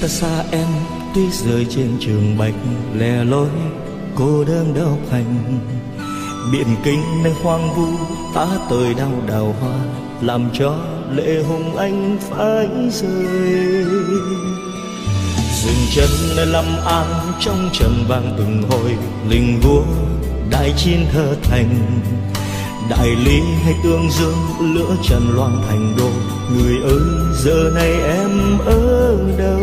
ta xa em tuy rời trên trường bạch lẻ loi cô đơn đau hành biển kinh nơi hoang vu ta tới đau đào hoa làm cho lệ hùng anh phải rơi dừng chân nơi lâm an trong trầm vang từng hồi linh vua đại chiến thơ thành đại lý hay tương dương lửa trần loan thành đô người ơi giờ này em ở đâu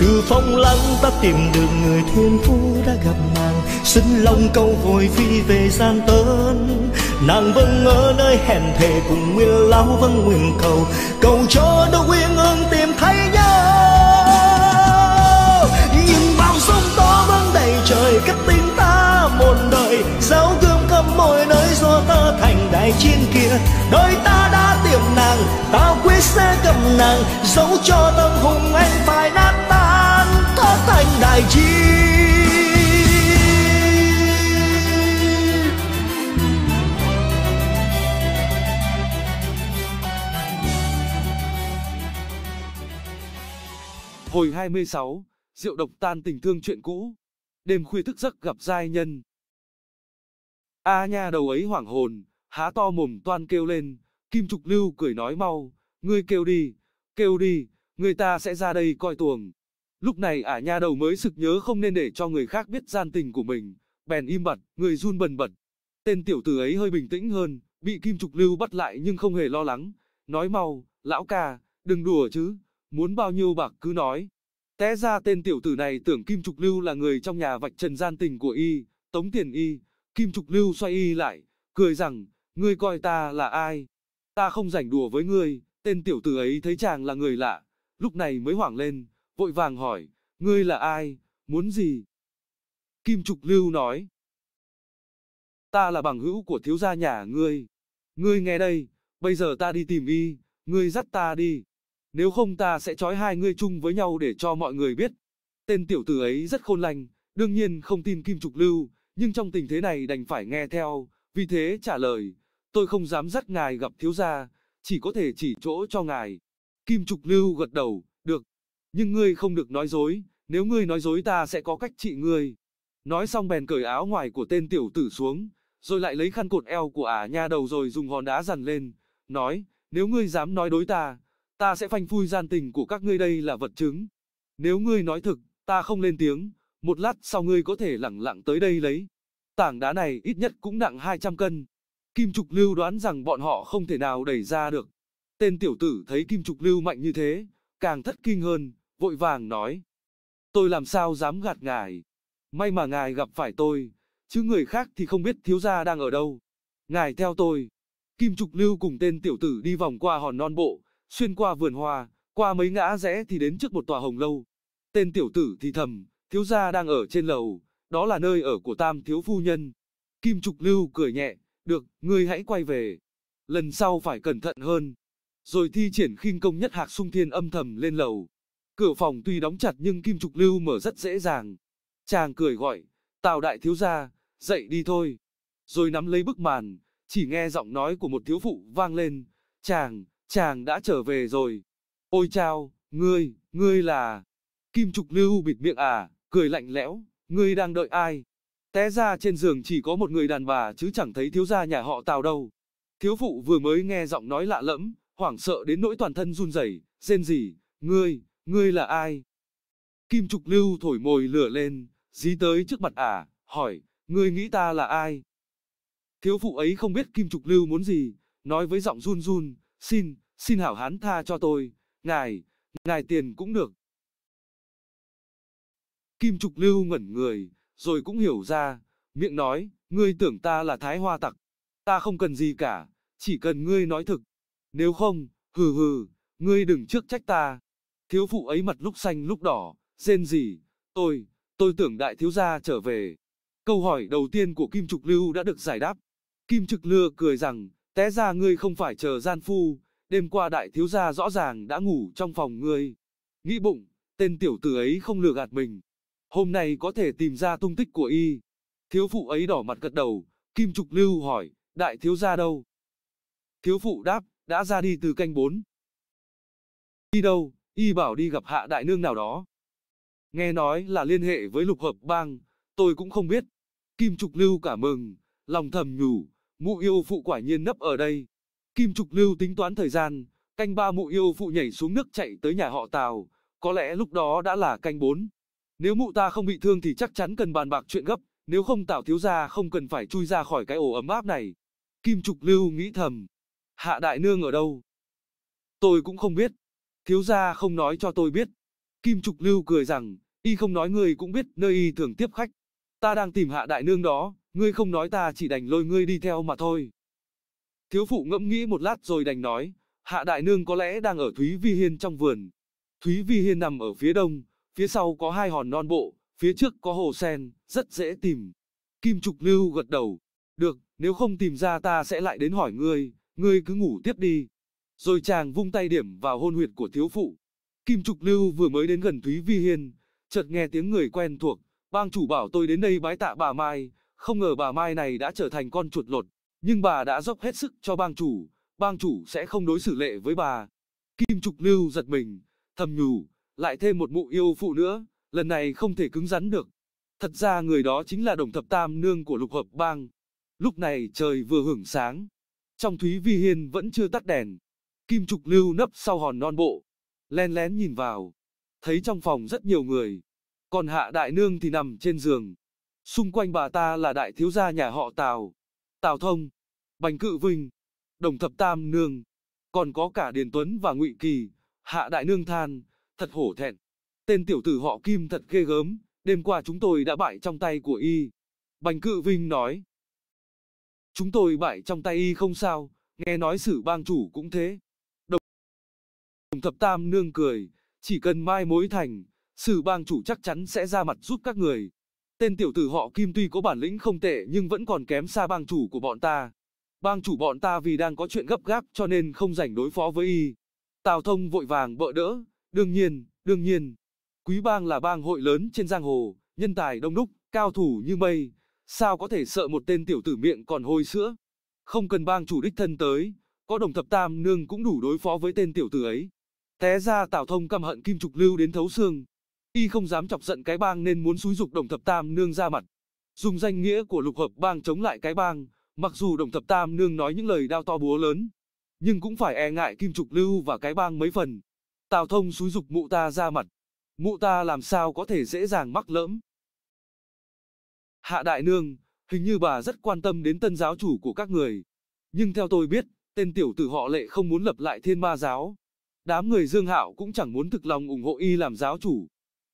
từ phong lãng ta tìm được người thiên phú đã gặp nàng xin lòng câu vội phi về gian tớn nàng vâng ở nơi hẹn thề cùng nguyên lão vẫn nguyện cầu cầu cho đôi quyên ương tìm thấy nhau nhưng bao sóng to vẫn đầy trời cách tiếng ta một đời giáo gươm cầm môi nơi do ta thấy đài trên kia đôi ta đã tìm nàng tao quyết sẽ cầm nàng dẫu cho tâm hùng anh phải nát tan thoát thành đại chi. Hồi 26, rượu độc tan tình thương chuyện cũ. Đêm khuya thức giấc gặp giai nhân. A à nha đầu ấy hoảng hồn, há to mồm toan kêu lên, Kim Trục Lưu cười nói mau, ngươi kêu đi, kêu đi, người ta sẽ ra đây coi tuồng. Lúc này ả nha đầu mới sực nhớ không nên để cho người khác biết gian tình của mình, bèn im bặt, người run bần bật. Tên tiểu tử ấy hơi bình tĩnh hơn, bị Kim Trục Lưu bắt lại nhưng không hề lo lắng, nói mau, lão ca, đừng đùa chứ, muốn bao nhiêu bạc cứ nói. Té ra tên tiểu tử này tưởng Kim Trục Lưu là người trong nhà vạch trần gian tình của y, tống tiền y, Kim Trục Lưu xoay y lại, cười rằng, ngươi coi ta là ai? Ta không rảnh đùa với ngươi, tên tiểu tử ấy thấy chàng là người lạ, lúc này mới hoảng lên, vội vàng hỏi, ngươi là ai, muốn gì? Kim Trục Lưu nói, ta là bằng hữu của thiếu gia nhà ngươi. Ngươi nghe đây, bây giờ ta đi tìm y, ngươi dắt ta đi. Nếu không ta sẽ trói hai ngươi chung với nhau để cho mọi người biết. Tên tiểu tử ấy rất khôn lành, đương nhiên không tin Kim Trục Lưu, nhưng trong tình thế này đành phải nghe theo, vì thế trả lời, tôi không dám dắt ngài gặp thiếu gia, chỉ có thể chỉ chỗ cho ngài. Kim Trục Lưu gật đầu, được. Nhưng ngươi không được nói dối, nếu ngươi nói dối ta sẽ có cách trị ngươi. Nói xong bèn cởi áo ngoài của tên tiểu tử xuống, rồi lại lấy khăn cột eo của ả nha đầu rồi dùng hòn đá dằn lên, nói, nếu ngươi dám nói đối ta, ta sẽ phanh phui gian tình của các ngươi đây là vật chứng. Nếu ngươi nói thực, ta không lên tiếng, một lát sau ngươi có thể lẳng lặng tới đây lấy. Tảng đá này ít nhất cũng nặng 200 cân. Kim Trục Lưu đoán rằng bọn họ không thể nào đẩy ra được. Tên tiểu tử thấy Kim Trục Lưu mạnh như thế, càng thất kinh hơn, vội vàng nói. Tôi làm sao dám gạt ngài. May mà ngài gặp phải tôi, chứ người khác thì không biết thiếu gia đang ở đâu. Ngài theo tôi. Kim Trục Lưu cùng tên tiểu tử đi vòng qua hòn non bộ, xuyên qua vườn hoa, qua mấy ngã rẽ thì đến trước một tòa hồng lâu. Tên tiểu tử thì thầm, thiếu gia đang ở trên lầu, đó là nơi ở của tam thiếu phu nhân. Kim Trục Lưu cười nhẹ, được, ngươi hãy quay về. Lần sau phải cẩn thận hơn. Rồi thi triển khinh công nhất hạc sung thiên âm thầm lên lầu. Cửa phòng tuy đóng chặt nhưng Kim Trục Lưu mở rất dễ dàng. Chàng cười gọi, Tào đại thiếu gia, dậy đi thôi. Rồi nắm lấy bức màn, chỉ nghe giọng nói của một thiếu phụ vang lên. Chàng, chàng đã trở về rồi. Ôi chao, ngươi, ngươi là... Kim Trục Lưu bịt miệng à, cười lạnh lẽo, ngươi đang đợi ai? Té ra trên giường chỉ có một người đàn bà chứ chẳng thấy thiếu gia nhà họ Tào đâu. Thiếu phụ vừa mới nghe giọng nói lạ lẫm, hoảng sợ đến nỗi toàn thân run rẩy, rên gì, "Ngươi, ngươi là ai?" Kim Trục Lưu thổi mồi lửa lên, dí tới trước mặt ả, à, hỏi, "Ngươi nghĩ ta là ai?" Thiếu phụ ấy không biết Kim Trục Lưu muốn gì, nói với giọng run run, "Xin, xin hảo hán tha cho tôi, ngài, ngài tiền cũng được." Kim Trục Lưu ngẩn người, rồi cũng hiểu ra, miệng nói, ngươi tưởng ta là thái hoa tặc. Ta không cần gì cả, chỉ cần ngươi nói thực. Nếu không, hừ hừ, ngươi đừng trước trách ta. Thiếu phụ ấy mặt lúc xanh lúc đỏ, rên gì, tôi, tôi tưởng đại thiếu gia trở về. Câu hỏi đầu tiên của Kim Trục Lưu đã được giải đáp. Kim Trực Lừa cười rằng, té ra ngươi không phải chờ gian phu, đêm qua đại thiếu gia rõ ràng đã ngủ trong phòng ngươi. Nghĩ bụng, tên tiểu tử ấy không lừa gạt mình, hôm nay có thể tìm ra tung tích của y. Thiếu phụ ấy đỏ mặt gật đầu, Kim Trục Lưu hỏi, đại thiếu gia đâu? Thiếu phụ đáp, đã ra đi từ canh bốn. Đi đâu, y bảo đi gặp hạ đại nương nào đó. Nghe nói là liên hệ với lục hợp bang, tôi cũng không biết. Kim Trục Lưu cả mừng, lòng thầm nhủ, mụ yêu phụ quả nhiên nấp ở đây. Kim Trục Lưu tính toán thời gian, canh ba mụ yêu phụ nhảy xuống nước chạy tới nhà họ Tào, có lẽ lúc đó đã là canh bốn. Nếu mụ ta không bị thương thì chắc chắn cần bàn bạc chuyện gấp, nếu không tạo thiếu gia không cần phải chui ra khỏi cái ổ ấm áp này. Kim Trục Lưu nghĩ thầm, Hạ đại nương ở đâu? Tôi cũng không biết. Thiếu gia không nói cho tôi biết. Kim Trục Lưu cười rằng, y không nói ngươi cũng biết nơi y thường tiếp khách. Ta đang tìm Hạ đại nương đó, ngươi không nói ta chỉ đành lôi ngươi đi theo mà thôi. Thiếu phụ ngẫm nghĩ một lát rồi đành nói, Hạ đại nương có lẽ đang ở Thúy Vi Hiên trong vườn. Thúy Vi Hiên nằm ở phía đông, phía sau có hai hòn non bộ, phía trước có hồ sen, rất dễ tìm. Kim Trục Lưu gật đầu. Được, nếu không tìm ra ta sẽ lại đến hỏi ngươi, ngươi cứ ngủ tiếp đi. Rồi chàng vung tay điểm vào hôn huyệt của thiếu phụ. Kim Trục Lưu vừa mới đến gần Thúy Vi Hiên, chợt nghe tiếng người quen thuộc, bang chủ bảo tôi đến đây bái tạ bà Mai, không ngờ bà Mai này đã trở thành con chuột lột, nhưng bà đã dốc hết sức cho bang chủ, bang chủ sẽ không đối xử lệ với bà. Kim Trục Lưu giật mình, thầm nhủ, lại thêm một mụ yêu phụ nữa, lần này không thể cứng rắn được. Thật ra người đó chính là đồng thập tam nương của lục hợp bang. Lúc này trời vừa hưởng sáng. Trong Thúy Vi Hiên vẫn chưa tắt đèn. Kim Trục Lưu nấp sau hòn non bộ. Len lén nhìn vào. Thấy trong phòng rất nhiều người. Còn hạ đại nương thì nằm trên giường. Xung quanh bà ta là đại thiếu gia nhà họ Tào. Tào Thông. Bành Cự Vinh. Đồng thập tam nương. Còn có cả Điền Tuấn và Ngụy Kỳ. Hạ đại nương than thật hổ thẹn. Tên tiểu tử họ Kim thật ghê gớm, đêm qua chúng tôi đã bại trong tay của y. Bành cự Vinh nói. Chúng tôi bại trong tay y không sao, nghe nói sử bang chủ cũng thế. Đồng, thập tam nương cười, chỉ cần mai mối thành, sử bang chủ chắc chắn sẽ ra mặt giúp các người. Tên tiểu tử họ Kim tuy có bản lĩnh không tệ nhưng vẫn còn kém xa bang chủ của bọn ta. Bang chủ bọn ta vì đang có chuyện gấp gáp cho nên không rảnh đối phó với y. Tào Thông vội vàng bợ đỡ, Đương nhiên, đương nhiên, Quý Bang là bang hội lớn trên giang hồ, nhân tài đông đúc, cao thủ như mây, sao có thể sợ một tên tiểu tử miệng còn hôi sữa. Không cần bang chủ đích thân tới, có đồng thập tam nương cũng đủ đối phó với tên tiểu tử ấy. Té ra Tào Thông căm hận Kim Trục Lưu đến thấu xương. Y không dám chọc giận cái bang nên muốn xúi dục đồng thập tam nương ra mặt. Dùng danh nghĩa của lục hợp bang chống lại cái bang, mặc dù đồng thập tam nương nói những lời đao to búa lớn, nhưng cũng phải e ngại Kim Trục Lưu và cái bang mấy phần. Tào Thông xúi dục mụ ta ra mặt. Mụ ta làm sao có thể dễ dàng mắc lỡm. Hạ Đại Nương, hình như bà rất quan tâm đến tân giáo chủ của các người. Nhưng theo tôi biết, tên tiểu tử họ lệ không muốn lập lại thiên ma giáo. Đám người Dương Hạo cũng chẳng muốn thực lòng ủng hộ y làm giáo chủ.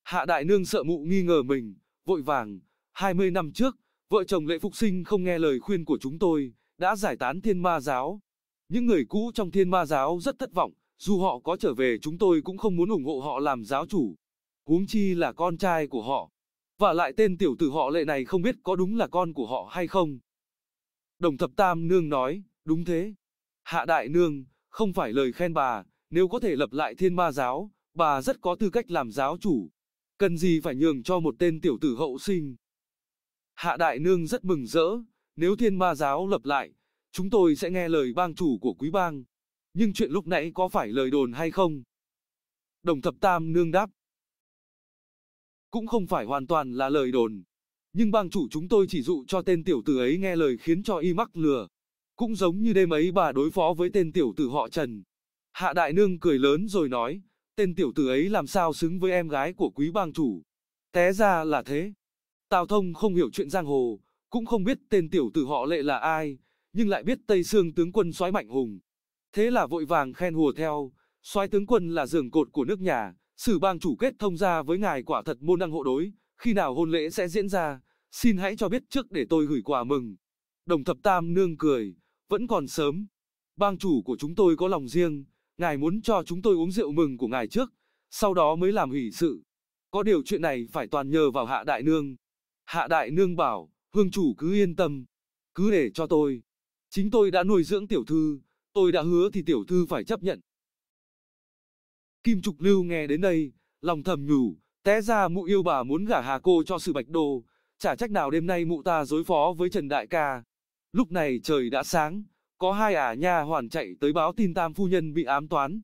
Hạ Đại Nương sợ mụ nghi ngờ mình, vội vàng, 20 năm trước, vợ chồng lệ phục sinh không nghe lời khuyên của chúng tôi, đã giải tán thiên ma giáo. Những người cũ trong thiên ma giáo rất thất vọng, dù họ có trở về chúng tôi cũng không muốn ủng hộ họ làm giáo chủ. Huống chi là con trai của họ. Và lại tên tiểu tử họ lệ này không biết có đúng là con của họ hay không. Đồng thập tam nương nói, đúng thế. Hạ đại nương, không phải lời khen bà, nếu có thể lập lại thiên ma giáo, bà rất có tư cách làm giáo chủ. Cần gì phải nhường cho một tên tiểu tử hậu sinh. Hạ đại nương rất mừng rỡ, nếu thiên ma giáo lập lại, chúng tôi sẽ nghe lời bang chủ của quý bang nhưng chuyện lúc nãy có phải lời đồn hay không? Đồng thập tam nương đáp. Cũng không phải hoàn toàn là lời đồn. Nhưng bang chủ chúng tôi chỉ dụ cho tên tiểu tử ấy nghe lời khiến cho y mắc lừa. Cũng giống như đêm ấy bà đối phó với tên tiểu tử họ Trần. Hạ đại nương cười lớn rồi nói, tên tiểu tử ấy làm sao xứng với em gái của quý bang chủ. Té ra là thế. Tào thông không hiểu chuyện giang hồ, cũng không biết tên tiểu tử họ lệ là ai, nhưng lại biết Tây Sương tướng quân soái mạnh hùng, Thế là vội vàng khen hùa theo, soái tướng quân là giường cột của nước nhà, sử bang chủ kết thông gia với ngài quả thật môn đăng hộ đối, khi nào hôn lễ sẽ diễn ra, xin hãy cho biết trước để tôi gửi quà mừng. Đồng thập tam nương cười, vẫn còn sớm. Bang chủ của chúng tôi có lòng riêng, ngài muốn cho chúng tôi uống rượu mừng của ngài trước, sau đó mới làm hủy sự. Có điều chuyện này phải toàn nhờ vào hạ đại nương. Hạ đại nương bảo, hương chủ cứ yên tâm, cứ để cho tôi. Chính tôi đã nuôi dưỡng tiểu thư, tôi đã hứa thì tiểu thư phải chấp nhận. Kim Trục Lưu nghe đến đây, lòng thầm nhủ, té ra mụ yêu bà muốn gả Hà Cô cho sự bạch đồ, chả trách nào đêm nay mụ ta đối phó với Trần Đại Ca. Lúc này trời đã sáng, có hai ả nha hoàn chạy tới báo tin tam phu nhân bị ám toán.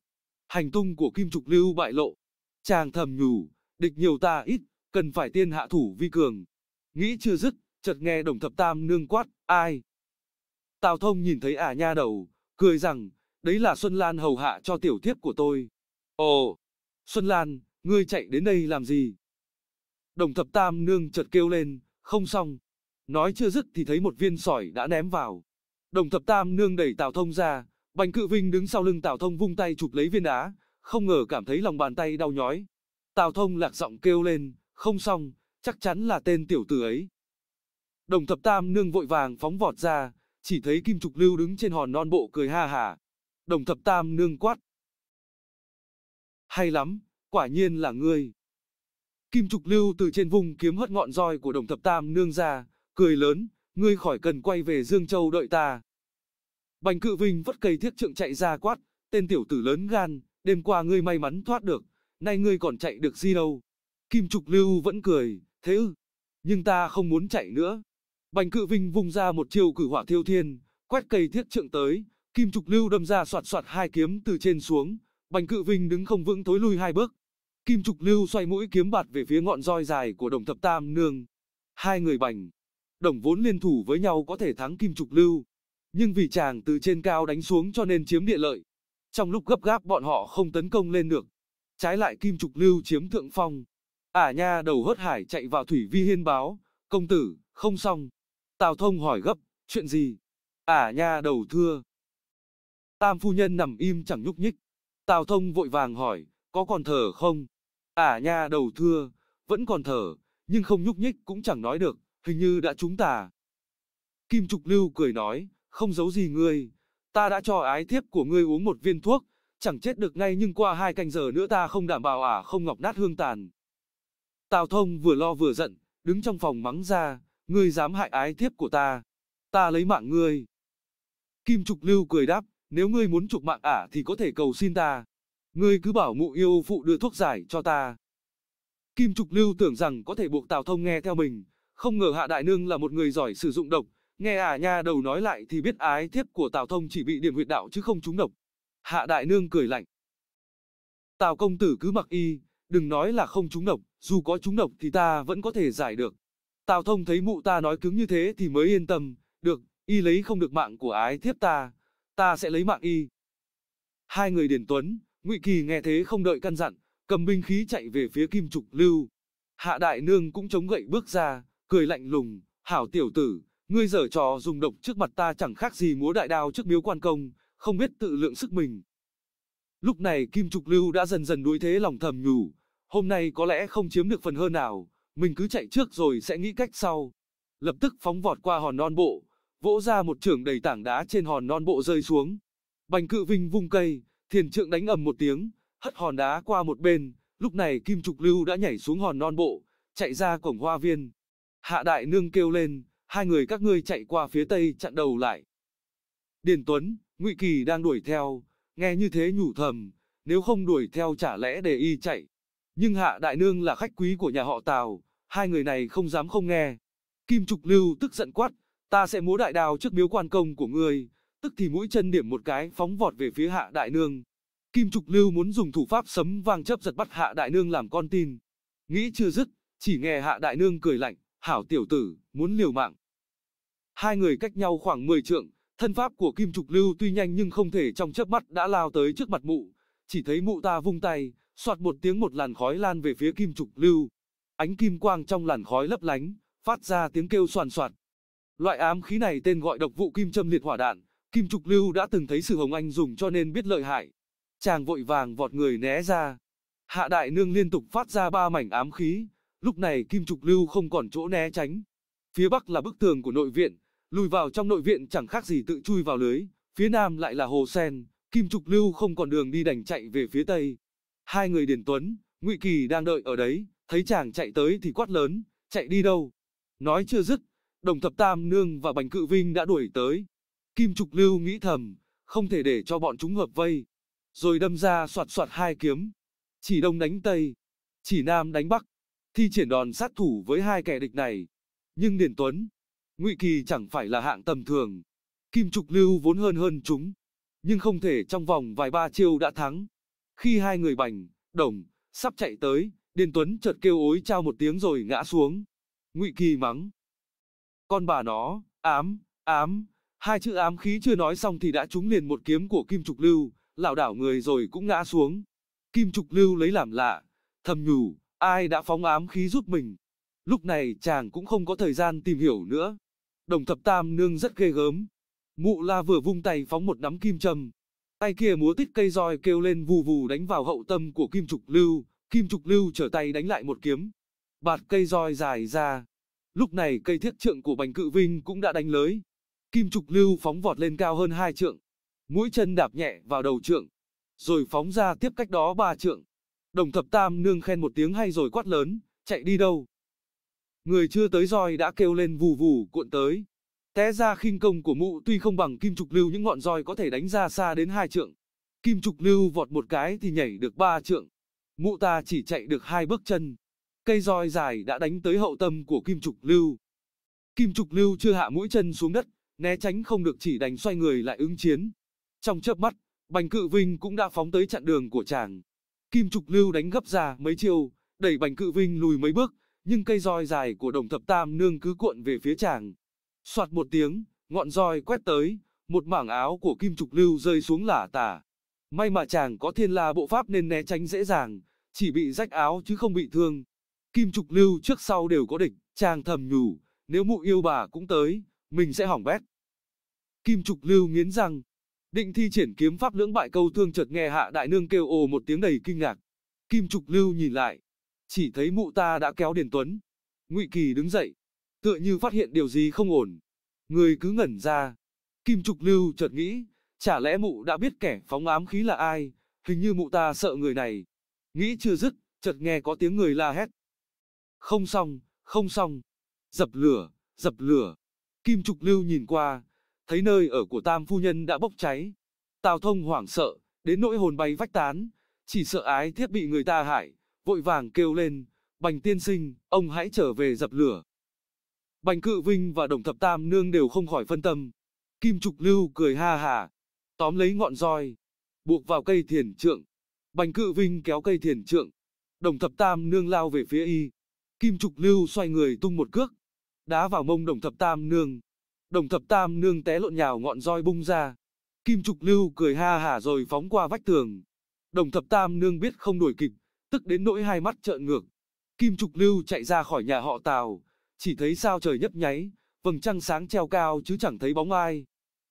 Hành tung của Kim Trục Lưu bại lộ. Chàng thầm nhủ, địch nhiều ta ít, cần phải tiên hạ thủ vi cường. Nghĩ chưa dứt, chợt nghe đồng thập tam nương quát, ai? Tào thông nhìn thấy ả nha đầu, cười rằng, đấy là Xuân Lan hầu hạ cho tiểu thiếp của tôi. Ồ, Xuân Lan, ngươi chạy đến đây làm gì? Đồng thập tam nương chợt kêu lên, không xong. Nói chưa dứt thì thấy một viên sỏi đã ném vào. Đồng thập tam nương đẩy Tào Thông ra, Bành Cự Vinh đứng sau lưng Tào Thông vung tay chụp lấy viên đá, không ngờ cảm thấy lòng bàn tay đau nhói. Tào Thông lạc giọng kêu lên, không xong, chắc chắn là tên tiểu tử ấy. Đồng thập tam nương vội vàng phóng vọt ra, chỉ thấy Kim Trục Lưu đứng trên hòn non bộ cười ha hà Đồng thập tam nương quát. Hay lắm, quả nhiên là ngươi. Kim Trục Lưu từ trên vùng kiếm hất ngọn roi của đồng thập tam nương ra, cười lớn, ngươi khỏi cần quay về Dương Châu đợi ta. Bành cự vinh vất cây thiết trượng chạy ra quát, tên tiểu tử lớn gan, đêm qua ngươi may mắn thoát được, nay ngươi còn chạy được gì đâu. Kim Trục Lưu vẫn cười, thế ư, nhưng ta không muốn chạy nữa. Bành Cự Vinh vung ra một chiêu cử hỏa thiêu thiên, quét cây thiết trượng tới, Kim Trục Lưu đâm ra soạt soạt hai kiếm từ trên xuống, Bành Cự Vinh đứng không vững tối lui hai bước. Kim Trục Lưu xoay mũi kiếm bạt về phía ngọn roi dài của Đồng Thập Tam Nương. Hai người Bành, Đồng vốn liên thủ với nhau có thể thắng Kim Trục Lưu, nhưng vì chàng từ trên cao đánh xuống cho nên chiếm địa lợi. Trong lúc gấp gáp bọn họ không tấn công lên được. Trái lại Kim Trục Lưu chiếm thượng phong. Ả à nha đầu hớt hải chạy vào Thủy Vi Hiên báo, công tử, không xong. Tào Thông hỏi gấp, chuyện gì? À nha đầu thưa. Tam phu nhân nằm im chẳng nhúc nhích. Tào Thông vội vàng hỏi, có còn thở không? À nha đầu thưa, vẫn còn thở, nhưng không nhúc nhích cũng chẳng nói được, hình như đã trúng tà. Kim Trục Lưu cười nói, không giấu gì ngươi, ta đã cho ái thiếp của ngươi uống một viên thuốc, chẳng chết được ngay nhưng qua hai canh giờ nữa ta không đảm bảo à không ngọc nát hương tàn. Tào Thông vừa lo vừa giận, đứng trong phòng mắng ra, ngươi dám hại ái thiếp của ta, ta lấy mạng ngươi. Kim Trục Lưu cười đáp, nếu ngươi muốn trục mạng ả thì có thể cầu xin ta. Ngươi cứ bảo mụ yêu phụ đưa thuốc giải cho ta. Kim Trục Lưu tưởng rằng có thể buộc Tào Thông nghe theo mình, không ngờ Hạ Đại Nương là một người giỏi sử dụng độc, nghe ả nha đầu nói lại thì biết ái thiếp của Tào Thông chỉ bị điểm huyệt đạo chứ không trúng độc. Hạ Đại Nương cười lạnh. Tào công tử cứ mặc y, đừng nói là không trúng độc, dù có trúng độc thì ta vẫn có thể giải được. Tào thông thấy mụ ta nói cứng như thế thì mới yên tâm, được, y lấy không được mạng của ái thiếp ta, ta sẽ lấy mạng y. Hai người Điền tuấn, ngụy Kỳ nghe thế không đợi căn dặn, cầm binh khí chạy về phía Kim Trục Lưu. Hạ Đại Nương cũng chống gậy bước ra, cười lạnh lùng, hảo tiểu tử, ngươi dở trò dùng độc trước mặt ta chẳng khác gì múa đại đao trước miếu quan công, không biết tự lượng sức mình. Lúc này Kim Trục Lưu đã dần dần đuối thế lòng thầm nhủ, hôm nay có lẽ không chiếm được phần hơn nào, mình cứ chạy trước rồi sẽ nghĩ cách sau. Lập tức phóng vọt qua hòn non bộ, vỗ ra một trưởng đầy tảng đá trên hòn non bộ rơi xuống. Bành cự vinh vung cây, thiền trượng đánh ầm một tiếng, hất hòn đá qua một bên, lúc này Kim Trục Lưu đã nhảy xuống hòn non bộ, chạy ra cổng hoa viên. Hạ Đại Nương kêu lên, hai người các ngươi chạy qua phía tây chặn đầu lại. Điền Tuấn, Ngụy Kỳ đang đuổi theo, nghe như thế nhủ thầm, nếu không đuổi theo chả lẽ để y chạy. Nhưng Hạ Đại Nương là khách quý của nhà họ Tào, hai người này không dám không nghe. Kim Trục Lưu tức giận quát, ta sẽ múa đại đào trước miếu quan công của ngươi, tức thì mũi chân điểm một cái phóng vọt về phía hạ đại nương. Kim Trục Lưu muốn dùng thủ pháp sấm vang chấp giật bắt hạ đại nương làm con tin. Nghĩ chưa dứt, chỉ nghe hạ đại nương cười lạnh, hảo tiểu tử, muốn liều mạng. Hai người cách nhau khoảng 10 trượng, thân pháp của Kim Trục Lưu tuy nhanh nhưng không thể trong chớp mắt đã lao tới trước mặt mụ, chỉ thấy mụ ta vung tay, soạt một tiếng một làn khói lan về phía Kim Trục Lưu. Ánh kim quang trong làn khói lấp lánh, phát ra tiếng kêu soàn soạt. Loại ám khí này tên gọi độc vụ kim châm liệt hỏa đạn, Kim Trục Lưu đã từng thấy sự hồng anh dùng cho nên biết lợi hại. Chàng vội vàng vọt người né ra. Hạ Đại Nương liên tục phát ra ba mảnh ám khí, lúc này Kim Trục Lưu không còn chỗ né tránh. Phía bắc là bức tường của nội viện, lùi vào trong nội viện chẳng khác gì tự chui vào lưới, phía nam lại là hồ sen, Kim Trục Lưu không còn đường đi đành chạy về phía tây. Hai người Điền Tuấn, Ngụy Kỳ đang đợi ở đấy, thấy chàng chạy tới thì quát lớn, chạy đi đâu. Nói chưa dứt, đồng thập tam nương và bành cự vinh đã đuổi tới. Kim Trục Lưu nghĩ thầm, không thể để cho bọn chúng hợp vây. Rồi đâm ra soạt soạt hai kiếm. Chỉ đông đánh tây, chỉ nam đánh bắc. Thi triển đòn sát thủ với hai kẻ địch này. Nhưng Điền Tuấn, Ngụy Kỳ chẳng phải là hạng tầm thường. Kim Trục Lưu vốn hơn hơn chúng. Nhưng không thể trong vòng vài ba chiêu đã thắng. Khi hai người bành, đồng, sắp chạy tới, Điền Tuấn chợt kêu ối trao một tiếng rồi ngã xuống. Ngụy Kỳ mắng. Con bà nó, ám, ám, hai chữ ám khí chưa nói xong thì đã trúng liền một kiếm của Kim Trục Lưu, lảo đảo người rồi cũng ngã xuống. Kim Trục Lưu lấy làm lạ, thầm nhủ, ai đã phóng ám khí giúp mình. Lúc này chàng cũng không có thời gian tìm hiểu nữa. Đồng thập tam nương rất ghê gớm. Mụ la vừa vung tay phóng một nắm kim châm. Tay kia múa tít cây roi kêu lên vù vù đánh vào hậu tâm của Kim Trục Lưu, Kim Trục Lưu trở tay đánh lại một kiếm. Bạt cây roi dài ra. Lúc này cây thiết trượng của Bành Cự Vinh cũng đã đánh lới. Kim Trục Lưu phóng vọt lên cao hơn hai trượng. Mũi chân đạp nhẹ vào đầu trượng. Rồi phóng ra tiếp cách đó ba trượng. Đồng thập tam nương khen một tiếng hay rồi quát lớn, chạy đi đâu. Người chưa tới roi đã kêu lên vù vù cuộn tới. Té ra khinh công của mụ tuy không bằng kim trục lưu những ngọn roi có thể đánh ra xa đến hai trượng. Kim trục lưu vọt một cái thì nhảy được ba trượng mụ ta chỉ chạy được hai bước chân. Cây roi dài đã đánh tới hậu tâm của Kim Trục Lưu. Kim Trục Lưu chưa hạ mũi chân xuống đất, né tránh không được chỉ đánh xoay người lại ứng chiến. Trong chớp mắt, Bành Cự Vinh cũng đã phóng tới chặn đường của chàng. Kim Trục Lưu đánh gấp ra mấy chiêu, đẩy Bành Cự Vinh lùi mấy bước, nhưng cây roi dài của Đồng Thập Tam nương cứ cuộn về phía chàng. Soạt một tiếng, ngọn roi quét tới, một mảng áo của Kim Trục Lưu rơi xuống lả tả. May mà chàng có thiên la bộ pháp nên né tránh dễ dàng, chỉ bị rách áo chứ không bị thương. Kim Trục Lưu trước sau đều có địch, chàng thầm nhủ, nếu mụ yêu bà cũng tới, mình sẽ hỏng bét. Kim Trục Lưu nghiến răng, định thi triển kiếm pháp lưỡng bại câu thương chợt nghe hạ đại nương kêu ồ một tiếng đầy kinh ngạc. Kim Trục Lưu nhìn lại, chỉ thấy mụ ta đã kéo Điền Tuấn. Ngụy Kỳ đứng dậy, tựa như phát hiện điều gì không ổn. Người cứ ngẩn ra. Kim Trục Lưu chợt nghĩ, chả lẽ mụ đã biết kẻ phóng ám khí là ai, hình như mụ ta sợ người này. Nghĩ chưa dứt, chợt nghe có tiếng người la hét. Không xong, không xong. Dập lửa, dập lửa. Kim Trục Lưu nhìn qua, thấy nơi ở của Tam Phu Nhân đã bốc cháy. Tào Thông hoảng sợ, đến nỗi hồn bay vách tán, chỉ sợ ái thiết bị người ta hại, vội vàng kêu lên, bành tiên sinh, ông hãy trở về dập lửa. Bành cự vinh và đồng thập tam nương đều không khỏi phân tâm. Kim Trục Lưu cười ha hà, tóm lấy ngọn roi, buộc vào cây thiền trượng, Bành cự vinh kéo cây thiền trượng. Đồng thập tam nương lao về phía y. Kim trục lưu xoay người tung một cước. Đá vào mông đồng thập tam nương. Đồng thập tam nương té lộn nhào ngọn roi bung ra. Kim trục lưu cười ha hả rồi phóng qua vách tường. Đồng thập tam nương biết không đuổi kịp, tức đến nỗi hai mắt trợn ngược. Kim trục lưu chạy ra khỏi nhà họ tào. Chỉ thấy sao trời nhấp nháy, vầng trăng sáng treo cao chứ chẳng thấy bóng ai.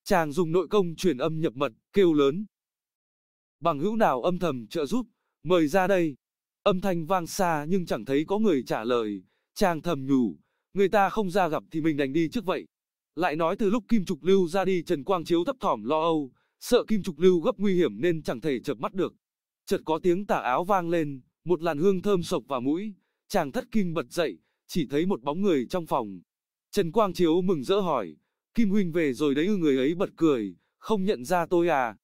Chàng dùng nội công truyền âm nhập mật, kêu lớn, bằng hữu nào âm thầm trợ giúp, mời ra đây. Âm thanh vang xa nhưng chẳng thấy có người trả lời, chàng thầm nhủ, người ta không ra gặp thì mình đành đi trước vậy. Lại nói từ lúc Kim Trục Lưu ra đi Trần Quang Chiếu thấp thỏm lo âu, sợ Kim Trục Lưu gấp nguy hiểm nên chẳng thể chợp mắt được. Chợt có tiếng tả áo vang lên, một làn hương thơm sộc vào mũi, chàng thất kinh bật dậy, chỉ thấy một bóng người trong phòng. Trần Quang Chiếu mừng rỡ hỏi, Kim Huynh về rồi đấy ư người ấy bật cười, không nhận ra tôi à.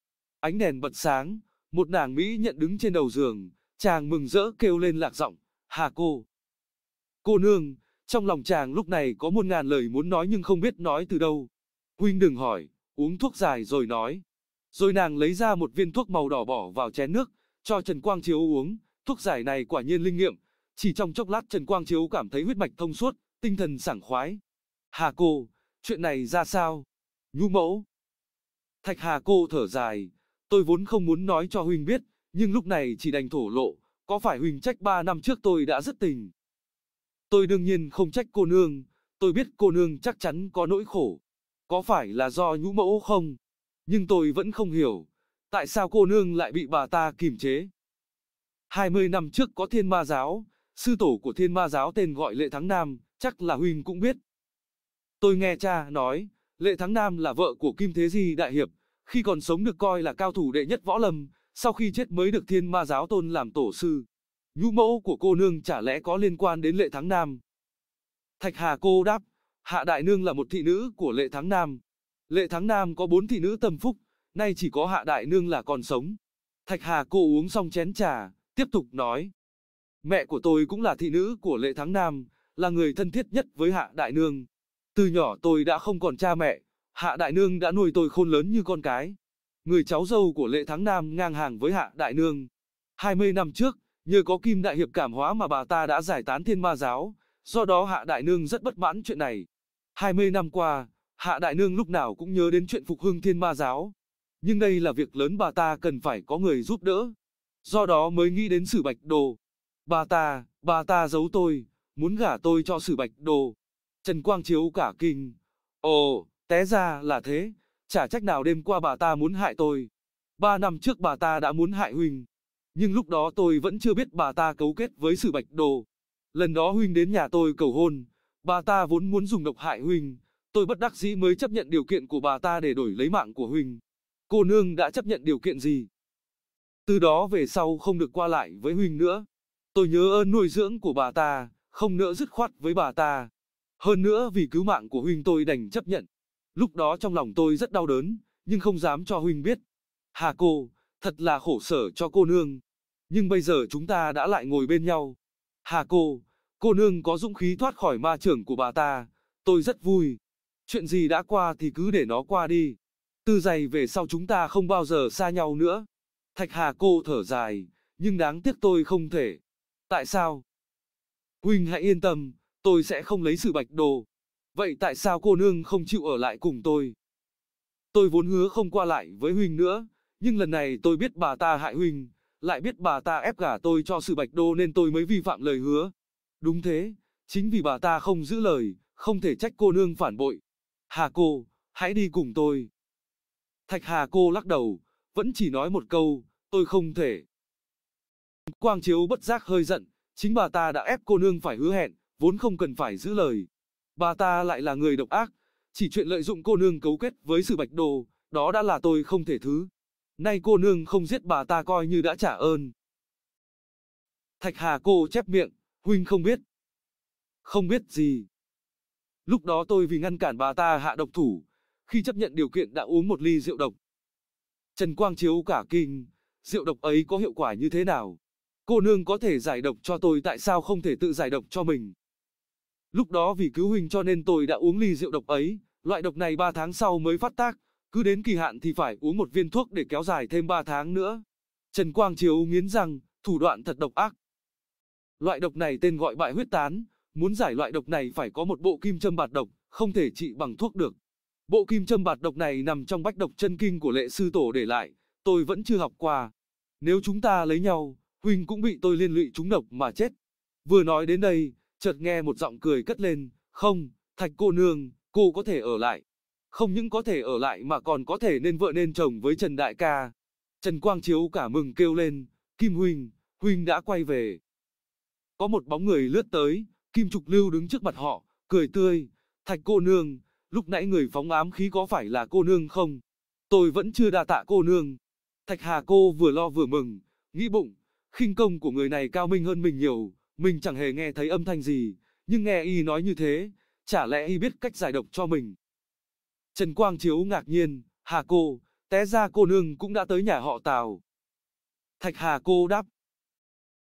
Ánh đèn bật sáng, một nàng Mỹ nhận đứng trên đầu giường, chàng mừng rỡ kêu lên lạc giọng, hà cô. Cô nương, trong lòng chàng lúc này có muôn ngàn lời muốn nói nhưng không biết nói từ đâu. Huynh đừng hỏi, uống thuốc dài rồi nói. Rồi nàng lấy ra một viên thuốc màu đỏ bỏ vào chén nước, cho Trần Quang Chiếu uống, thuốc giải này quả nhiên linh nghiệm, chỉ trong chốc lát Trần Quang Chiếu cảm thấy huyết mạch thông suốt, tinh thần sảng khoái. Hà cô, chuyện này ra sao? Nhu mẫu. Thạch Hà cô thở dài, Tôi vốn không muốn nói cho Huỳnh biết, nhưng lúc này chỉ đành thổ lộ, có phải Huỳnh trách ba năm trước tôi đã rất tình. Tôi đương nhiên không trách cô nương, tôi biết cô nương chắc chắn có nỗi khổ. Có phải là do nhũ mẫu không? Nhưng tôi vẫn không hiểu, tại sao cô nương lại bị bà ta kìm chế? 20 năm trước có thiên ma giáo, sư tổ của thiên ma giáo tên gọi Lệ Thắng Nam, chắc là Huỳnh cũng biết. Tôi nghe cha nói, Lệ Thắng Nam là vợ của Kim Thế Di Đại Hiệp, khi còn sống được coi là cao thủ đệ nhất võ lâm, sau khi chết mới được thiên ma giáo tôn làm tổ sư. Nhũ mẫu của cô nương chả lẽ có liên quan đến lệ thắng nam? Thạch Hà cô đáp, Hạ Đại Nương là một thị nữ của lệ thắng nam. Lệ thắng nam có bốn thị nữ tâm phúc, nay chỉ có Hạ Đại Nương là còn sống. Thạch Hà cô uống xong chén trà, tiếp tục nói. Mẹ của tôi cũng là thị nữ của lệ thắng nam, là người thân thiết nhất với Hạ Đại Nương. Từ nhỏ tôi đã không còn cha mẹ, Hạ Đại Nương đã nuôi tôi khôn lớn như con cái. Người cháu dâu của Lệ Thắng Nam ngang hàng với Hạ Đại Nương. 20 năm trước, nhờ có Kim Đại Hiệp cảm hóa mà bà ta đã giải tán thiên ma giáo, do đó Hạ Đại Nương rất bất mãn chuyện này. 20 năm qua, Hạ Đại Nương lúc nào cũng nhớ đến chuyện phục hưng thiên ma giáo. Nhưng đây là việc lớn bà ta cần phải có người giúp đỡ. Do đó mới nghĩ đến Sử Bạch Đồ. Bà ta, bà ta giấu tôi, muốn gả tôi cho Sử Bạch Đồ. Trần Quang Chiếu cả kinh. Ồ, Té ra là thế, chả trách nào đêm qua bà ta muốn hại tôi. Ba năm trước bà ta đã muốn hại Huynh. Nhưng lúc đó tôi vẫn chưa biết bà ta cấu kết với sự bạch đồ. Lần đó Huynh đến nhà tôi cầu hôn, bà ta vốn muốn dùng độc hại Huynh. Tôi bất đắc dĩ mới chấp nhận điều kiện của bà ta để đổi lấy mạng của Huynh. Cô nương đã chấp nhận điều kiện gì? Từ đó về sau không được qua lại với Huynh nữa. Tôi nhớ ơn nuôi dưỡng của bà ta, không nỡ dứt khoát với bà ta. Hơn nữa vì cứu mạng của Huynh tôi đành chấp nhận. Lúc đó trong lòng tôi rất đau đớn, nhưng không dám cho huynh biết. Hà cô, thật là khổ sở cho cô nương. Nhưng bây giờ chúng ta đã lại ngồi bên nhau. Hà cô, cô nương có dũng khí thoát khỏi ma trưởng của bà ta, tôi rất vui. Chuyện gì đã qua thì cứ để nó qua đi. Từ giày về sau chúng ta không bao giờ xa nhau nữa. Thạch Hà cô thở dài, nhưng đáng tiếc tôi không thể. Tại sao? Huynh hãy yên tâm, tôi sẽ không lấy sự bạch đồ. Vậy tại sao cô nương không chịu ở lại cùng tôi? Tôi vốn hứa không qua lại với Huynh nữa, nhưng lần này tôi biết bà ta hại Huynh, lại biết bà ta ép gả tôi cho sự bạch đô nên tôi mới vi phạm lời hứa. Đúng thế, chính vì bà ta không giữ lời, không thể trách cô nương phản bội. Hà cô, hãy đi cùng tôi. Thạch Hà cô lắc đầu, vẫn chỉ nói một câu, tôi không thể. Quang Chiếu bất giác hơi giận, chính bà ta đã ép cô nương phải hứa hẹn, vốn không cần phải giữ lời, bà ta lại là người độc ác, chỉ chuyện lợi dụng cô nương cấu kết với sự bạch đồ, đó đã là tôi không thể thứ. Nay cô nương không giết bà ta coi như đã trả ơn. Thạch Hà cô chép miệng, huynh không biết. Không biết gì. Lúc đó tôi vì ngăn cản bà ta hạ độc thủ, khi chấp nhận điều kiện đã uống một ly rượu độc. Trần Quang Chiếu cả kinh, rượu độc ấy có hiệu quả như thế nào? Cô nương có thể giải độc cho tôi tại sao không thể tự giải độc cho mình? Lúc đó vì cứu huynh cho nên tôi đã uống ly rượu độc ấy, loại độc này 3 tháng sau mới phát tác, cứ đến kỳ hạn thì phải uống một viên thuốc để kéo dài thêm 3 tháng nữa. Trần Quang Chiếu nghiến răng, thủ đoạn thật độc ác. Loại độc này tên gọi bại huyết tán, muốn giải loại độc này phải có một bộ kim châm bạt độc, không thể trị bằng thuốc được. Bộ kim châm bạt độc này nằm trong bách độc chân kinh của lệ sư tổ để lại, tôi vẫn chưa học qua. Nếu chúng ta lấy nhau, huynh cũng bị tôi liên lụy trúng độc mà chết. Vừa nói đến đây, chợt nghe một giọng cười cất lên, không, thạch cô nương, cô có thể ở lại. Không những có thể ở lại mà còn có thể nên vợ nên chồng với Trần Đại ca. Trần Quang Chiếu cả mừng kêu lên, Kim Huynh, Huynh đã quay về. Có một bóng người lướt tới, Kim Trục Lưu đứng trước mặt họ, cười tươi, thạch cô nương, lúc nãy người phóng ám khí có phải là cô nương không? Tôi vẫn chưa đa tạ cô nương. Thạch Hà cô vừa lo vừa mừng, nghĩ bụng, khinh công của người này cao minh hơn mình nhiều, mình chẳng hề nghe thấy âm thanh gì, nhưng nghe y nói như thế, chả lẽ y biết cách giải độc cho mình. Trần Quang Chiếu ngạc nhiên, Hà cô, té ra cô nương cũng đã tới nhà họ Tào. Thạch Hà cô đáp.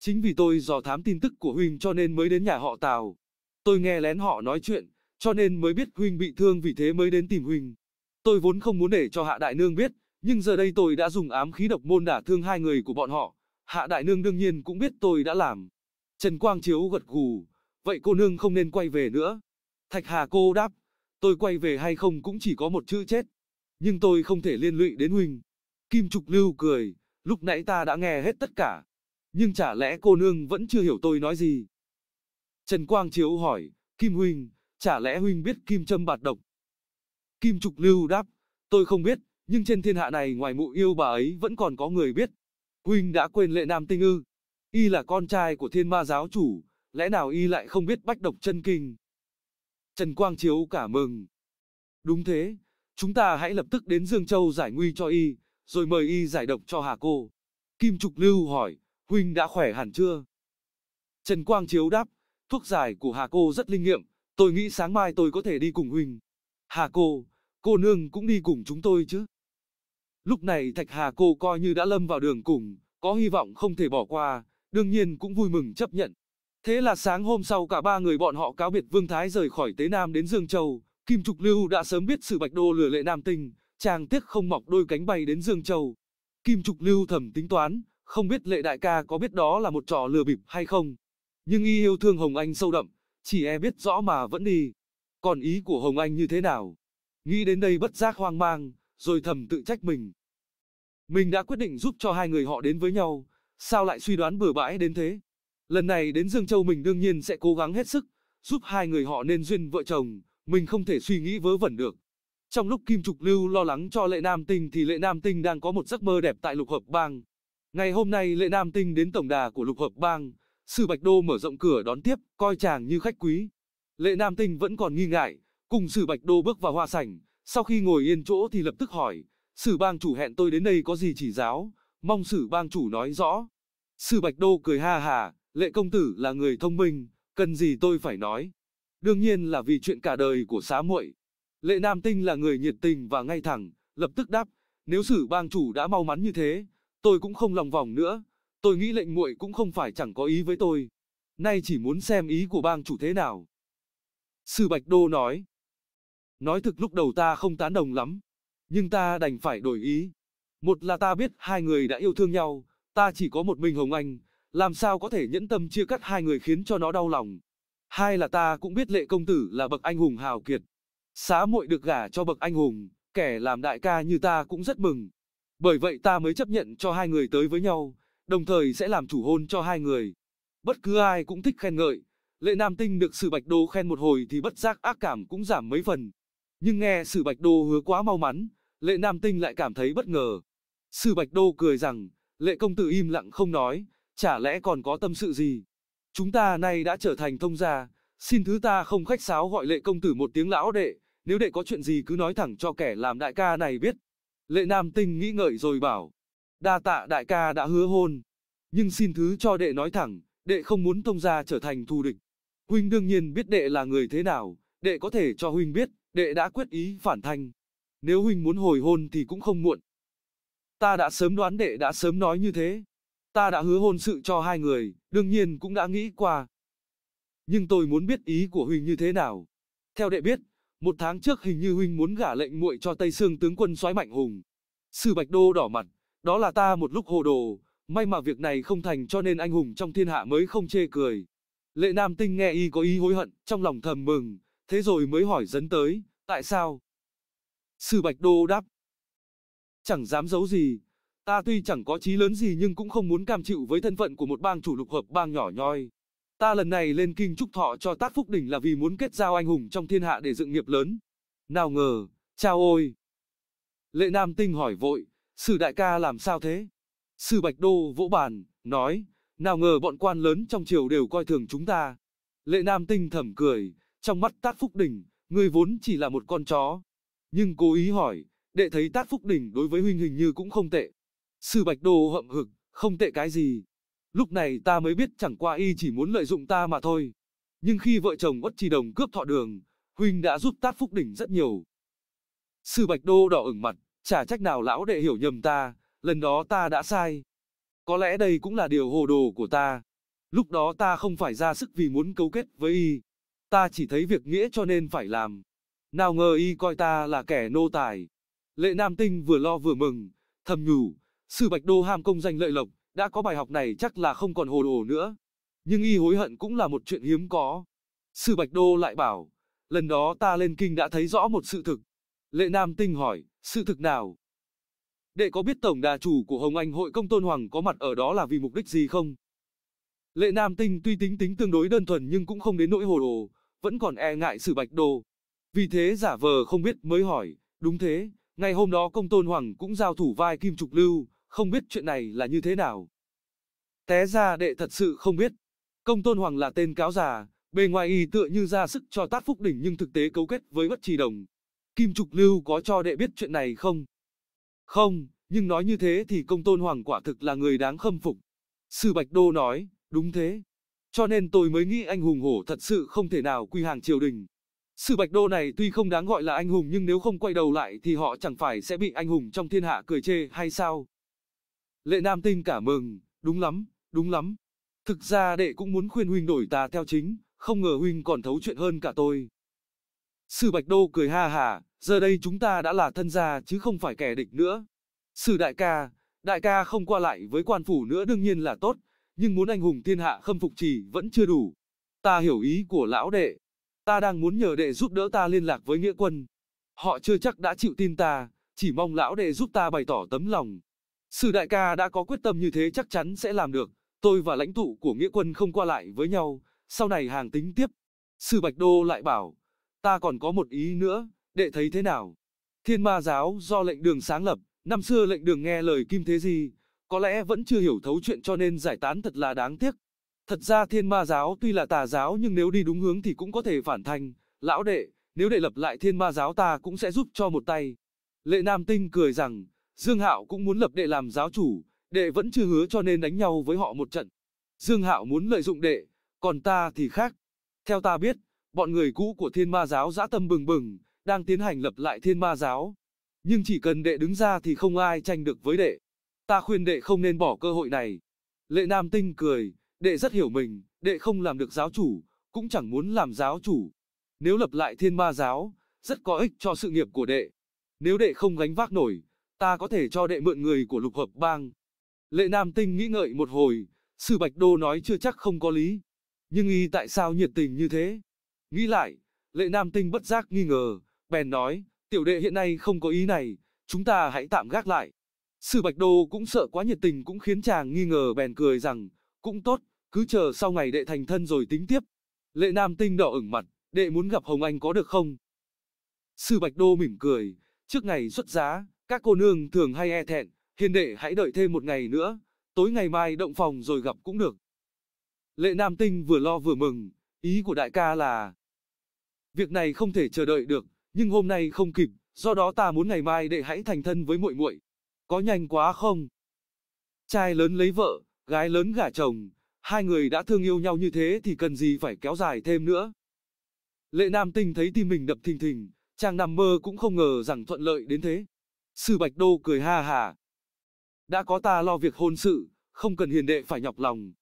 Chính vì tôi dò thám tin tức của Huynh cho nên mới đến nhà họ Tào. Tôi nghe lén họ nói chuyện, cho nên mới biết Huynh bị thương vì thế mới đến tìm Huynh. Tôi vốn không muốn để cho Hạ Đại Nương biết, nhưng giờ đây tôi đã dùng ám khí độc môn đả thương hai người của bọn họ. Hạ Đại Nương đương nhiên cũng biết tôi đã làm. Trần Quang Chiếu gật gù, vậy cô nương không nên quay về nữa. Thạch Hà cô đáp, tôi quay về hay không cũng chỉ có một chữ chết. Nhưng tôi không thể liên lụy đến huynh. Kim Trục Lưu cười, lúc nãy ta đã nghe hết tất cả. Nhưng chả lẽ cô nương vẫn chưa hiểu tôi nói gì? Trần Quang Chiếu hỏi, Kim Huynh, chả lẽ Huynh biết Kim Trâm bạt độc? Kim Trục Lưu đáp, tôi không biết, nhưng trên thiên hạ này ngoài mụ yêu bà ấy vẫn còn có người biết. Huynh đã quên lệ nam tinh ư y là con trai của thiên ma giáo chủ, lẽ nào y lại không biết bách độc chân kinh? Trần Quang Chiếu cả mừng. Đúng thế, chúng ta hãy lập tức đến Dương Châu giải nguy cho y, rồi mời y giải độc cho Hà Cô. Kim Trục Lưu hỏi, huynh đã khỏe hẳn chưa? Trần Quang Chiếu đáp, thuốc giải của Hà Cô rất linh nghiệm, tôi nghĩ sáng mai tôi có thể đi cùng huynh. Hà Cô, cô nương cũng đi cùng chúng tôi chứ? Lúc này Thạch Hà Cô coi như đã lâm vào đường cùng, có hy vọng không thể bỏ qua, đương nhiên cũng vui mừng chấp nhận. Thế là sáng hôm sau cả ba người bọn họ cáo biệt Vương Thái rời khỏi Tế Nam đến Dương Châu, Kim Trục Lưu đã sớm biết sự Bạch Đô lừa lệ Nam Tinh, chàng tiếc không mọc đôi cánh bay đến Dương Châu. Kim Trục Lưu thầm tính toán, không biết lệ đại ca có biết đó là một trò lừa bịp hay không. Nhưng y yêu thương Hồng Anh sâu đậm, chỉ e biết rõ mà vẫn đi. Còn ý của Hồng Anh như thế nào? Nghĩ đến đây bất giác hoang mang, rồi thầm tự trách mình. Mình đã quyết định giúp cho hai người họ đến với nhau, Sao lại suy đoán bừa bãi đến thế? Lần này đến Dương Châu mình đương nhiên sẽ cố gắng hết sức, giúp hai người họ nên duyên vợ chồng, mình không thể suy nghĩ vớ vẩn được. Trong lúc Kim Trục Lưu lo lắng cho Lệ Nam Tinh thì Lệ Nam Tinh đang có một giấc mơ đẹp tại Lục Hợp Bang. Ngày hôm nay Lệ Nam Tinh đến tổng đà của Lục Hợp Bang, Sư Bạch Đô mở rộng cửa đón tiếp, coi chàng như khách quý. Lệ Nam Tinh vẫn còn nghi ngại, cùng Sư Bạch Đô bước vào hoa sảnh, sau khi ngồi yên chỗ thì lập tức hỏi, Sử bang chủ hẹn tôi đến đây có gì chỉ giáo, mong Sử bang chủ nói rõ. Sử Bạch Đô cười ha hà, lệ công tử là người thông minh, cần gì tôi phải nói. Đương nhiên là vì chuyện cả đời của xá muội. Lệ Nam Tinh là người nhiệt tình và ngay thẳng, lập tức đáp, nếu sử bang chủ đã mau mắn như thế, tôi cũng không lòng vòng nữa, tôi nghĩ lệnh muội cũng không phải chẳng có ý với tôi. Nay chỉ muốn xem ý của bang chủ thế nào. Sư Bạch Đô nói, nói thực lúc đầu ta không tán đồng lắm, nhưng ta đành phải đổi ý. Một là ta biết hai người đã yêu thương nhau, Ta chỉ có một mình Hồng Anh, làm sao có thể nhẫn tâm chia cắt hai người khiến cho nó đau lòng. Hai là ta cũng biết lệ công tử là bậc anh hùng hào kiệt. Xá muội được gả cho bậc anh hùng, kẻ làm đại ca như ta cũng rất mừng. Bởi vậy ta mới chấp nhận cho hai người tới với nhau, đồng thời sẽ làm chủ hôn cho hai người. Bất cứ ai cũng thích khen ngợi, lệ nam tinh được sử bạch đô khen một hồi thì bất giác ác cảm cũng giảm mấy phần. Nhưng nghe sử bạch đô hứa quá mau mắn, lệ nam tinh lại cảm thấy bất ngờ. Sử bạch đô cười rằng, Lệ công tử im lặng không nói, chả lẽ còn có tâm sự gì? Chúng ta nay đã trở thành thông gia, xin thứ ta không khách sáo gọi lệ công tử một tiếng lão đệ, nếu đệ có chuyện gì cứ nói thẳng cho kẻ làm đại ca này biết. Lệ nam tinh nghĩ ngợi rồi bảo, đa tạ đại ca đã hứa hôn, nhưng xin thứ cho đệ nói thẳng, đệ không muốn thông gia trở thành thù địch. Huynh đương nhiên biết đệ là người thế nào, đệ có thể cho huynh biết, đệ đã quyết ý phản thanh. Nếu huynh muốn hồi hôn thì cũng không muộn. Ta đã sớm đoán đệ đã sớm nói như thế. Ta đã hứa hôn sự cho hai người, đương nhiên cũng đã nghĩ qua. Nhưng tôi muốn biết ý của Huỳnh như thế nào. Theo đệ biết, một tháng trước hình như Huỳnh muốn gả lệnh muội cho Tây Sương tướng quân soái mạnh hùng. Sư Bạch Đô đỏ mặt, đó là ta một lúc hồ đồ, may mà việc này không thành cho nên anh hùng trong thiên hạ mới không chê cười. Lệ Nam Tinh nghe y có ý hối hận, trong lòng thầm mừng, thế rồi mới hỏi dấn tới, tại sao? Sư Bạch Đô đáp, Chẳng dám giấu gì, ta tuy chẳng có chí lớn gì nhưng cũng không muốn cam chịu với thân phận của một bang chủ lục hợp bang nhỏ nhoi. Ta lần này lên kinh trúc thọ cho Tát Phúc Đỉnh là vì muốn kết giao anh hùng trong thiên hạ để dựng nghiệp lớn. Nào ngờ, chao ôi! Lệ Nam Tinh hỏi vội, Sư đại ca làm sao thế? Sư Bạch Đô vỗ bàn, nói, nào ngờ bọn quan lớn trong triều đều coi thường chúng ta. Lệ Nam Tinh thầm cười, trong mắt Tát Phúc Đình, ngươi vốn chỉ là một con chó. Nhưng cố ý hỏi, đệ thấy tát phúc đỉnh đối với huynh hình như cũng không tệ. Sư bạch đồ hậm hực, không tệ cái gì. Lúc này ta mới biết chẳng qua y chỉ muốn lợi dụng ta mà thôi. Nhưng khi vợ chồng bất trì đồng cướp thọ đường, huynh đã giúp tát phúc đỉnh rất nhiều. Sư bạch đô đỏ ửng mặt, chả trách nào lão đệ hiểu nhầm ta, lần đó ta đã sai. Có lẽ đây cũng là điều hồ đồ của ta. Lúc đó ta không phải ra sức vì muốn cấu kết với y. Ta chỉ thấy việc nghĩa cho nên phải làm. Nào ngờ y coi ta là kẻ nô tài, Lệ Nam Tinh vừa lo vừa mừng, thầm nhủ, sư Bạch Đô ham công danh lợi lộc, đã có bài học này chắc là không còn hồ đồ nữa. Nhưng y hối hận cũng là một chuyện hiếm có. Sư Bạch Đô lại bảo, lần đó ta lên kinh đã thấy rõ một sự thực. Lệ Nam Tinh hỏi, sự thực nào? Đệ có biết tổng đà chủ của Hồng Anh hội công tôn hoàng có mặt ở đó là vì mục đích gì không? Lệ Nam Tinh tuy tính tính tương đối đơn thuần nhưng cũng không đến nỗi hồ đồ, vẫn còn e ngại sự Bạch Đô. Vì thế giả vờ không biết mới hỏi, đúng thế, Ngày hôm đó công tôn hoàng cũng giao thủ vai Kim Trục Lưu, không biết chuyện này là như thế nào. Té ra đệ thật sự không biết. Công tôn hoàng là tên cáo già, bề ngoài y tựa như ra sức cho tát phúc đỉnh nhưng thực tế cấu kết với bất trì đồng. Kim Trục Lưu có cho đệ biết chuyện này không? Không, nhưng nói như thế thì công tôn hoàng quả thực là người đáng khâm phục. Sư Bạch Đô nói, đúng thế. Cho nên tôi mới nghĩ anh hùng hổ thật sự không thể nào quy hàng triều đình. Sử Bạch Đô này tuy không đáng gọi là anh hùng nhưng nếu không quay đầu lại thì họ chẳng phải sẽ bị anh hùng trong thiên hạ cười chê hay sao? Lệ Nam Tinh cả mừng, đúng lắm, đúng lắm. Thực ra đệ cũng muốn khuyên huynh đổi tà theo chính, không ngờ huynh còn thấu chuyện hơn cả tôi. Sử Bạch Đô cười ha hà giờ đây chúng ta đã là thân gia chứ không phải kẻ địch nữa. Sử đại ca, đại ca không qua lại với quan phủ nữa đương nhiên là tốt, nhưng muốn anh hùng thiên hạ khâm phục chỉ vẫn chưa đủ. Ta hiểu ý của lão đệ. Ta đang muốn nhờ đệ giúp đỡ ta liên lạc với nghĩa quân. Họ chưa chắc đã chịu tin ta, chỉ mong lão đệ giúp ta bày tỏ tấm lòng. Sử đại ca đã có quyết tâm như thế chắc chắn sẽ làm được, tôi và lãnh tụ của nghĩa quân không qua lại với nhau, sau này hàng tính tiếp. Sử Bạch Đô lại bảo, ta còn có một ý nữa, đệ thấy thế nào? Thiên ma giáo do lệnh đường sáng lập, năm xưa lệnh đường nghe lời Kim Thế Di, có lẽ vẫn chưa hiểu thấu chuyện cho nên giải tán thật là đáng tiếc. Thật ra thiên ma giáo tuy là tà giáo nhưng nếu đi đúng hướng thì cũng có thể phản thành. Lão đệ, nếu đệ lập lại thiên ma giáo ta cũng sẽ giúp cho một tay. Lệ Nam Tinh cười rằng, Dương Hạo cũng muốn lập đệ làm giáo chủ, đệ vẫn chưa hứa cho nên đánh nhau với họ một trận. Dương Hạo muốn lợi dụng đệ, còn ta thì khác. Theo ta biết, bọn người cũ của thiên ma giáo dã tâm bừng bừng, đang tiến hành lập lại thiên ma giáo. Nhưng chỉ cần đệ đứng ra thì không ai tranh được với đệ. Ta khuyên đệ không nên bỏ cơ hội này. Lệ Nam Tinh cười, đệ rất hiểu mình, đệ không làm được giáo chủ, cũng chẳng muốn làm giáo chủ. Nếu lập lại thiên ma giáo, rất có ích cho sự nghiệp của đệ. Nếu đệ không gánh vác nổi, ta có thể cho đệ mượn người của lục hợp bang. Lệ Nam Tinh nghĩ ngợi một hồi, Sư Bạch Đô nói chưa chắc không có lý. Nhưng y tại sao nhiệt tình như thế? Nghĩ lại, Lệ Nam Tinh bất giác nghi ngờ, bèn nói, tiểu đệ hiện nay không có ý này, chúng ta hãy tạm gác lại. Sư Bạch Đô cũng sợ quá nhiệt tình cũng khiến chàng nghi ngờ bèn cười rằng, cũng tốt, cứ chờ sau ngày đệ thành thân rồi tính tiếp. Lệ Nam Tinh đỏ ửng mặt, đệ muốn gặp Hồng Anh có được không? Sư Bạch Đô mỉm cười, trước ngày xuất giá, các cô nương thường hay e thẹn, hiền đệ hãy đợi thêm một ngày nữa, tối ngày mai động phòng rồi gặp cũng được. Lệ Nam Tinh vừa lo vừa mừng, ý của đại ca là Việc này không thể chờ đợi được, nhưng hôm nay không kịp, do đó ta muốn ngày mai đệ hãy thành thân với muội muội. Có nhanh quá không? Trai lớn lấy vợ, gái lớn gả chồng, Hai người đã thương yêu nhau như thế thì cần gì phải kéo dài thêm nữa. Lệ Nam Tinh thấy tim mình đập thình thình, chàng nằm mơ cũng không ngờ rằng thuận lợi đến thế. Sư Bạch Đô cười ha hà. Đã có ta lo việc hôn sự, không cần hiền đệ phải nhọc lòng.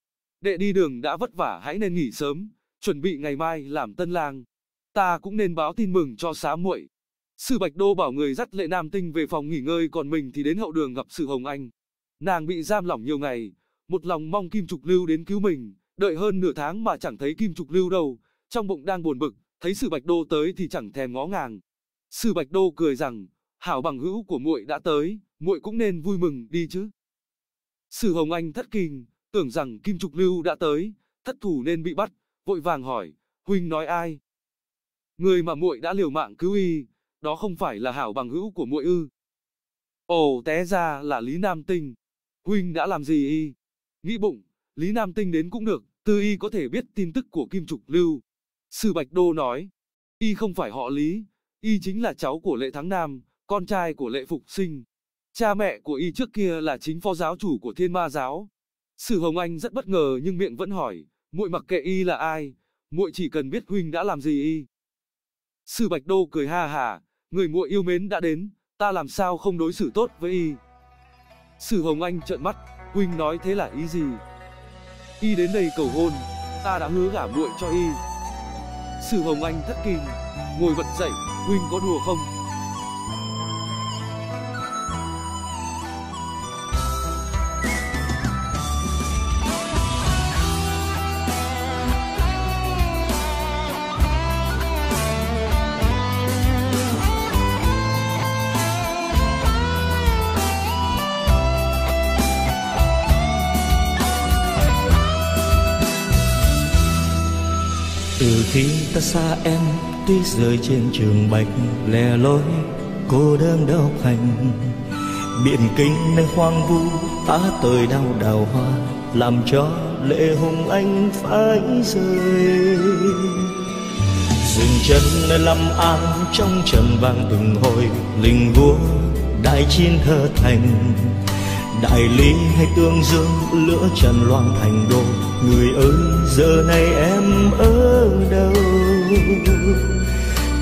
Đệ đi đường đã vất vả hãy nên nghỉ sớm, chuẩn bị ngày mai làm tân lang. Ta cũng nên báo tin mừng cho xá muội. Sư Bạch Đô bảo người dắt Lệ Nam Tinh về phòng nghỉ ngơi còn mình thì đến hậu đường gặp Sư Hồng Anh. Nàng bị giam lỏng nhiều ngày, một lòng mong Kim Trục Lưu đến cứu mình, đợi hơn nửa tháng mà chẳng thấy Kim Trục Lưu đâu, trong bụng đang buồn bực, thấy Sử Bạch Đô tới thì chẳng thèm ngó ngàng. Sử Bạch Đô cười rằng, hảo bằng hữu của muội đã tới, muội cũng nên vui mừng đi chứ. Sử Hồng Anh thất kinh, tưởng rằng Kim Trục Lưu đã tới, thất thủ nên bị bắt, vội vàng hỏi, huynh nói ai? Người mà muội đã liều mạng cứu y, đó không phải là hảo bằng hữu của muội ư? Ồ, té ra là Lý Nam Tinh. Huynh đã làm gì y? nghĩ bụng, Lý Nam Tinh đến cũng được, tư y có thể biết tin tức của Kim Trục Lưu. Sư Bạch Đô nói, y không phải họ Lý, y chính là cháu của Lệ Thắng Nam, con trai của Lệ Phục Sinh. Cha mẹ của y trước kia là chính phó giáo chủ của Thiên Ma Giáo. Sử Hồng Anh rất bất ngờ nhưng miệng vẫn hỏi, muội mặc kệ y là ai, muội chỉ cần biết huynh đã làm gì y. Sư Bạch Đô cười ha hả, người muội yêu mến đã đến, ta làm sao không đối xử tốt với y. Sử Hồng Anh trợn mắt, Huynh nói thế là ý gì? Y đến đây cầu hôn, ta đã hứa gả muội cho y. Sử Hồng Anh thất kinh, ngồi bật dậy, huynh có đùa không? xa em tuy rời trên trường bạch lẻ loi cô đơn đau hành biển kinh nơi hoang vu ta tơi đau đào hoa làm cho lệ hùng anh phải rơi dừng chân nơi lâm an trong trầm vang từng hồi linh vua đại chín thơ thành đại lý hay tương dương lửa trần loang thành đô người ơi giờ này em ở đâu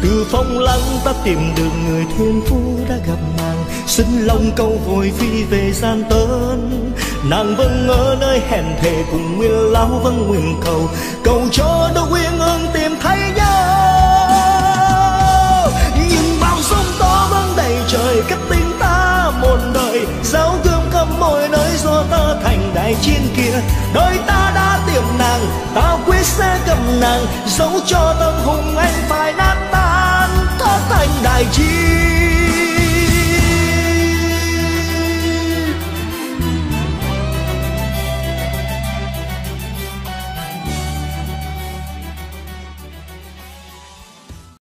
từ phong lăng ta tìm được người thuyền phu đã gặp nàng xin lòng câu vội phi về gian tớn nàng vẫn vâng ở nơi hẹn thề cùng nguyên lão vâng nguyện cầu cầu cho đôi quyên ương tìm thấy nhau nhưng bao sóng to vẫn đầy trời cách tiếng ta một đời giáo gương khắp mọi nơi do ta thành đại chiến kia đời ta đã tìm nàng ta quyết sẽ cầm nàng dẫu cho tâm hùng anh phải nát tan ta thành đại chiến